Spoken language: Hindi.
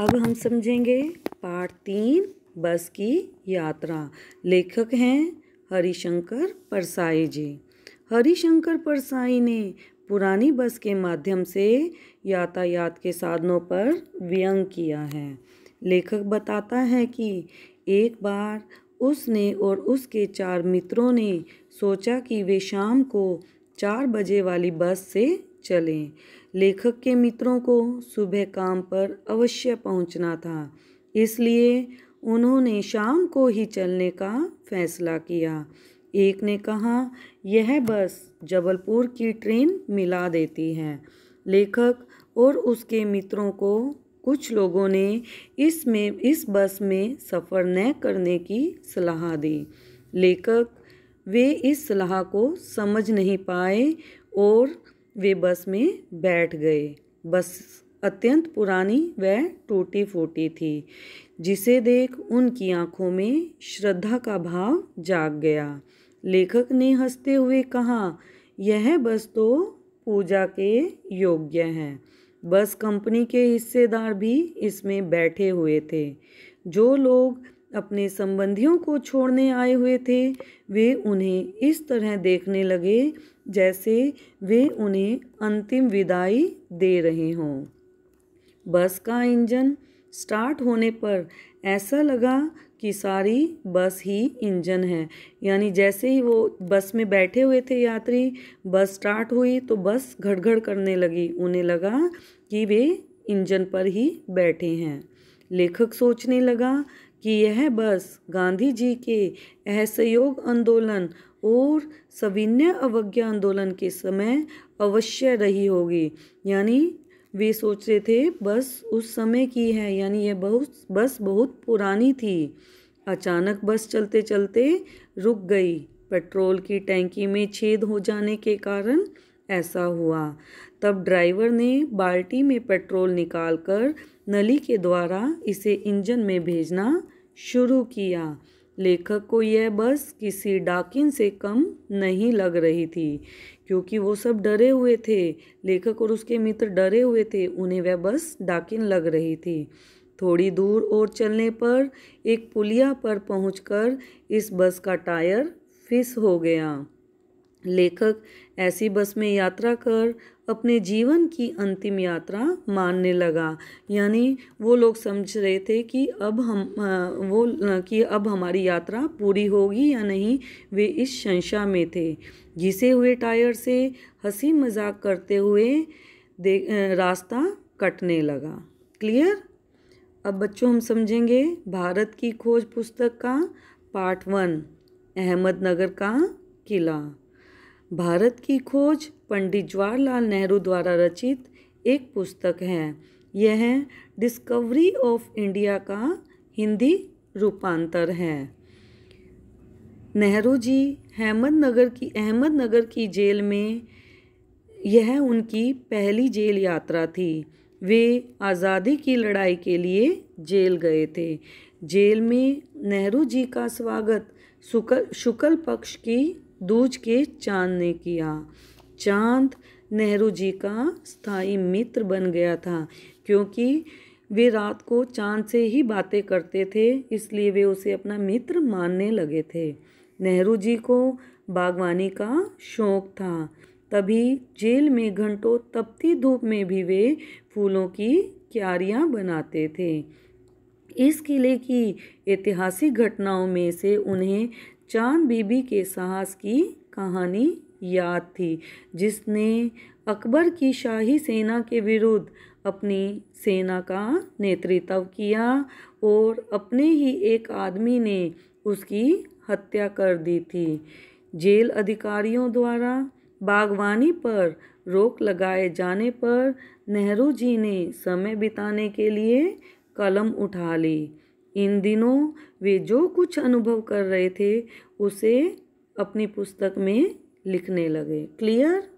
अब हम समझेंगे पाठ तीन बस की यात्रा लेखक हैं हरिशंकर परसाई जी हरिशंकर परसाई ने पुरानी बस के माध्यम से यातायात के साधनों पर व्यंग किया है लेखक बताता है कि एक बार उसने और उसके चार मित्रों ने सोचा कि वे शाम को चार बजे वाली बस से चलें लेखक के मित्रों को सुबह काम पर अवश्य पहुंचना था इसलिए उन्होंने शाम को ही चलने का फैसला किया एक ने कहा यह बस जबलपुर की ट्रेन मिला देती है लेखक और उसके मित्रों को कुछ लोगों ने इसमें इस बस में सफ़र न करने की सलाह दी लेखक वे इस सलाह को समझ नहीं पाए और वे बस में बैठ गए बस अत्यंत पुरानी व टूटी फूटी थी जिसे देख उनकी आंखों में श्रद्धा का भाव जाग गया लेखक ने हंसते हुए कहा यह बस तो पूजा के योग्य है बस कंपनी के हिस्सेदार भी इसमें बैठे हुए थे जो लोग अपने संबंधियों को छोड़ने आए हुए थे वे उन्हें इस तरह देखने लगे जैसे वे उन्हें अंतिम विदाई दे रहे हों बस का इंजन स्टार्ट होने पर ऐसा लगा कि सारी बस ही इंजन है यानी जैसे ही वो बस में बैठे हुए थे यात्री बस स्टार्ट हुई तो बस घड़घड़ करने लगी उन्हें लगा कि वे इंजन पर ही बैठे हैं लेखक सोचने लगा कि यह बस गांधी जी के असहयोग आंदोलन और सविनय अवज्ञा आंदोलन के समय अवश्य रही होगी यानी वे सोच रहे थे बस उस समय की है यानी यह बहुत बस बहुत पुरानी थी अचानक बस चलते चलते रुक गई पेट्रोल की टैंकी में छेद हो जाने के कारण ऐसा हुआ तब ड्राइवर ने बाल्टी में पेट्रोल निकालकर नली के द्वारा इसे इंजन में भेजना शुरू किया लेखक को यह बस किसी डाकिन से कम नहीं लग रही थी क्योंकि वो सब डरे हुए थे लेखक और उसके मित्र डरे हुए थे उन्हें वह बस डाकिन लग रही थी थोड़ी दूर और चलने पर एक पुलिया पर पहुंचकर इस बस का टायर फिस हो गया लेखक ऐसी बस में यात्रा कर अपने जीवन की अंतिम यात्रा मानने लगा यानी वो लोग समझ रहे थे कि अब हम वो कि अब हमारी यात्रा पूरी होगी या नहीं वे इस शंशा में थे घिसे हुए टायर से हंसी मजाक करते हुए दे रास्ता कटने लगा क्लियर अब बच्चों हम समझेंगे भारत की खोज पुस्तक का पार्ट वन अहमदनगर का किला भारत की खोज पंडित जवाहरलाल नेहरू द्वारा रचित एक पुस्तक है यह डिस्कवरी ऑफ इंडिया का हिंदी रूपांतर है नेहरू जी अहमदनगर की अहमदनगर की जेल में यह उनकी पहली जेल यात्रा थी वे आज़ादी की लड़ाई के लिए जेल गए थे जेल में नेहरू जी का स्वागत शुक्ल शुक्ल पक्ष की दूज के चांद ने किया चांद नेहरू जी का स्थाई मित्र बन गया था क्योंकि वे रात को चांद से ही बातें करते थे इसलिए वे उसे अपना मित्र मानने लगे थे नेहरू जी को बागवानी का शौक था तभी जेल में घंटों तपती धूप में भी वे फूलों की क्यारियाँ बनाते थे इस किले की ऐतिहासिक घटनाओं में से उन्हें चांद बीबी के साहस की कहानी याद थी जिसने अकबर की शाही सेना के विरुद्ध अपनी सेना का नेतृत्व किया और अपने ही एक आदमी ने उसकी हत्या कर दी थी जेल अधिकारियों द्वारा बागवानी पर रोक लगाए जाने पर नेहरू जी ने समय बिताने के लिए कलम उठा ली इन दिनों वे जो कुछ अनुभव कर रहे थे उसे अपनी पुस्तक में लिखने लगे क्लियर